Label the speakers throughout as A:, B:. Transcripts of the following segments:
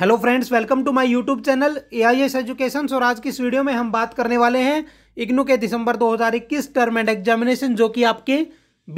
A: hello friends welcome to my YouTube channel A I S education और आज की इस वीडियो में हम बात करने वाले हैं इग्नू के दिसंबर 2021 टर्म एंड एग्जामिनेशन जो कि आपके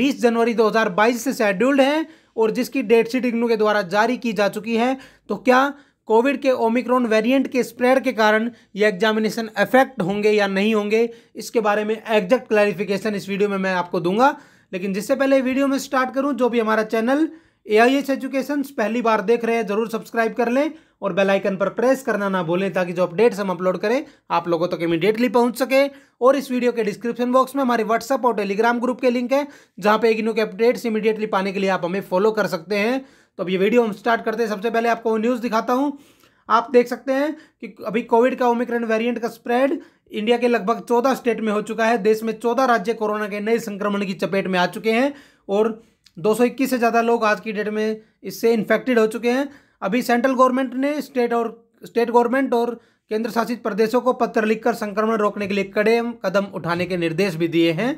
A: 20 जनवरी 2022 से शेड्यूल्ड है और जिसकी डेट शीट इग्नू के द्वारा जारी की जा चुकी है तो क्या कोविड के ओमिक्रॉन वेरिएंट के स्प्रेड के कारण ये एग्जामिनेशन अफेक्ट होंगे या नहीं होंगे इसके बारे में एग्जैक्ट क्लैरिफिकेशन इस वीडियो में मैं आपको दूंगा लेकिन जिससे पहले वीडियो में स्टार्ट करूँ जो भी हमारा channel A I S education पहली बार देख रहे हैं जरूर सब्सक्राइब कर लें और बेल आइकन पर प्रेस करना ना भूलें ताकि जो अपडेट्स हम अपलोड करें आप लोगों तक तो इमीडिएटली पहुंच सके और इस वीडियो के डिस्क्रिप्शन बॉक्स में हमारे व्हाट्सअप और टेलीग्राम ग्रुप के लिंक है जहाँ पे इग्नो के अपडेट्स इमीडिएटली पाने के लिए आप हमें फॉलो कर सकते हैं तो अब ये वीडियो हम स्टार्ट करते हैं सबसे पहले आपको न्यूज़ दिखाता हूँ आप देख सकते हैं कि अभी कोविड का ओमिक्रन वेरिएंट का स्प्रेड इंडिया के लगभग चौदह स्टेट में हो चुका है देश में चौदह राज्य कोरोना के नए संक्रमण की चपेट में आ चुके हैं और 221 से ज़्यादा लोग आज की डेट में इससे इन्फेक्टेड हो चुके हैं अभी सेंट्रल गवर्नमेंट ने स्टेट और स्टेट गवर्नमेंट और केंद्र शासित प्रदेशों को पत्र लिखकर संक्रमण रोकने के लिए कड़े कदम उठाने के निर्देश भी दिए हैं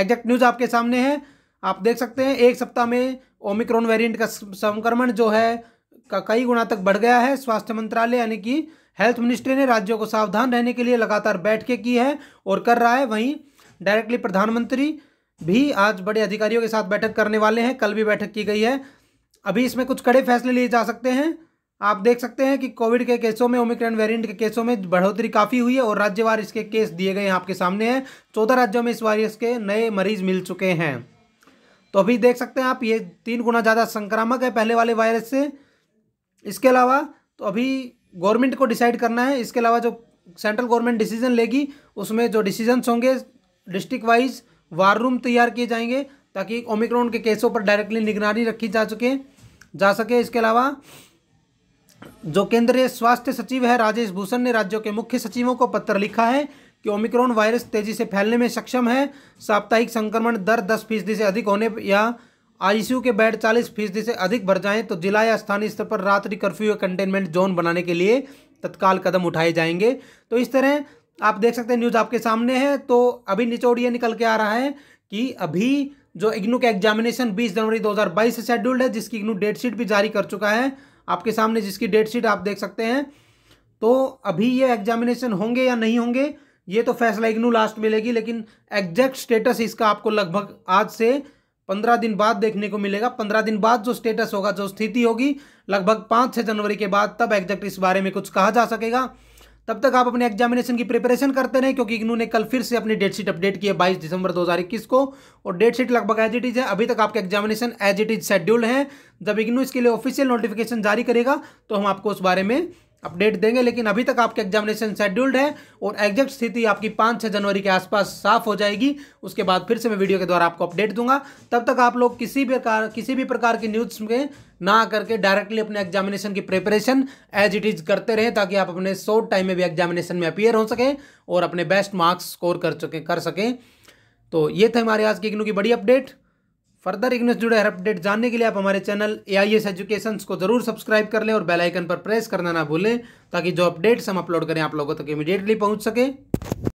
A: एग्जैक्ट न्यूज़ आपके सामने है आप देख सकते हैं एक सप्ताह में ओमिक्रॉन वेरिएंट का संक्रमण जो है का कई गुना तक बढ़ गया है स्वास्थ्य मंत्रालय यानी कि हेल्थ मिनिस्ट्री ने राज्यों को सावधान रहने के लिए लगातार बैठकें की है और कर रहा है वहीं डायरेक्टली प्रधानमंत्री भी आज बड़े अधिकारियों के साथ बैठक करने वाले हैं कल भी बैठक की गई है अभी इसमें कुछ कड़े फैसले लिए जा सकते हैं आप देख सकते हैं कि कोविड के केसों में ओमिक्रॉन वेरिएंट के केसों में बढ़ोतरी काफ़ी हुई है और राज्यवार इसके केस दिए गए हैं आपके सामने हैं चौदह राज्यों में इस वायरस के नए मरीज मिल चुके हैं तो अभी देख सकते हैं आप ये तीन गुना ज़्यादा संक्रामक है पहले वाले वायरस से इसके अलावा तो अभी गवर्नमेंट को डिसाइड करना है इसके अलावा जो सेंट्रल गवर्नमेंट डिसीजन लेगी उसमें जो डिसीजन्स होंगे डिस्ट्रिक्ट वाइज वार रूम तैयार किए जाएंगे ताकि ओमिक्रॉन के केसों पर डायरेक्टली निगरानी रखी जा सके जा सके इसके अलावा जो केंद्रीय स्वास्थ्य सचिव है राजेश भूषण ने राज्यों के मुख्य सचिवों को पत्र लिखा है कि ओमिक्रॉन वायरस तेजी से फैलने में सक्षम है साप्ताहिक संक्रमण दर दस फीसदी से अधिक होने या आईसीयू के बेड चालीस फीसदी से अधिक भर जाएं तो जिला या स्थानीय स्तर पर रात्रि कर्फ्यू या कंटेनमेंट जोन बनाने के लिए तत्काल कदम उठाए जाएंगे तो इस तरह आप देख सकते हैं न्यूज़ आपके सामने है तो अभी निचोड़ ये निकल के आ रहा है कि अभी जो इग्नू का एग्जामिनेशन 20 जनवरी 2022 से शेड्यूल्ड है जिसकी इग्नू डेट शीट भी जारी कर चुका है आपके सामने जिसकी डेट शीट आप देख सकते हैं तो अभी ये एग्जामिनेशन होंगे या नहीं होंगे ये तो फैसला इग्नू लास्ट में लेगी लेकिन एग्जैक्ट स्टेटस इसका आपको लगभग आज से पंद्रह दिन बाद देखने को मिलेगा पंद्रह दिन बाद जो स्टेटस होगा जो स्थिति होगी लगभग पाँच छः जनवरी के बाद तब एग्जैक्ट इस बारे में कुछ कहा जा सकेगा तब तक आप अपने एग्जामिनेशन की प्रिपरेशन करते रहें क्योंकि इग्नू ने कल फिर से अपनी डेट शीट अपडेट की है बाईस दिसंबर 2021 को और डेट शीट लगभग एज इट इज है अभी तक आपके examination as it is scheduled है जब इग्नू इसके लिए ऑफिशियल नोटिफिकेशन जारी करेगा तो हम आपको उस बारे में अपडेट देंगे लेकिन अभी तक आपके एग्जामिनेशन शेड्यूल्ड है और एग्जैक्ट स्थिति आपकी पाँच छः जनवरी के आसपास साफ हो जाएगी उसके बाद फिर से मैं वीडियो के द्वारा आपको अपडेट दूंगा तब तक आप लोग किसी भी प्रकार किसी भी प्रकार की न्यूज में ना करके डायरेक्टली अपने एग्जामिनेशन की प्रिपरेशन एज इट इज़ करते रहें ताकि आप अपने शॉर्ट टाइम में भी एग्जामिनेशन में अपियर हो सकें और अपने बेस्ट मार्क्स स्कोर कर चुके कर सकें तो ये थे हमारे आज की इग्नू की बड़ी अपडेट फर्दर इग्नोस जुड़े हर अपडेट जानने के लिए आप हमारे channel A I S education को जरूर सब्सक्राइब कर लें और बेल आइकन पर प्रेस करना ना भूलें ताकि जो अपडेट्स हम अपलोड करें आप लोगों तक इमीडिएटली पहुंच सके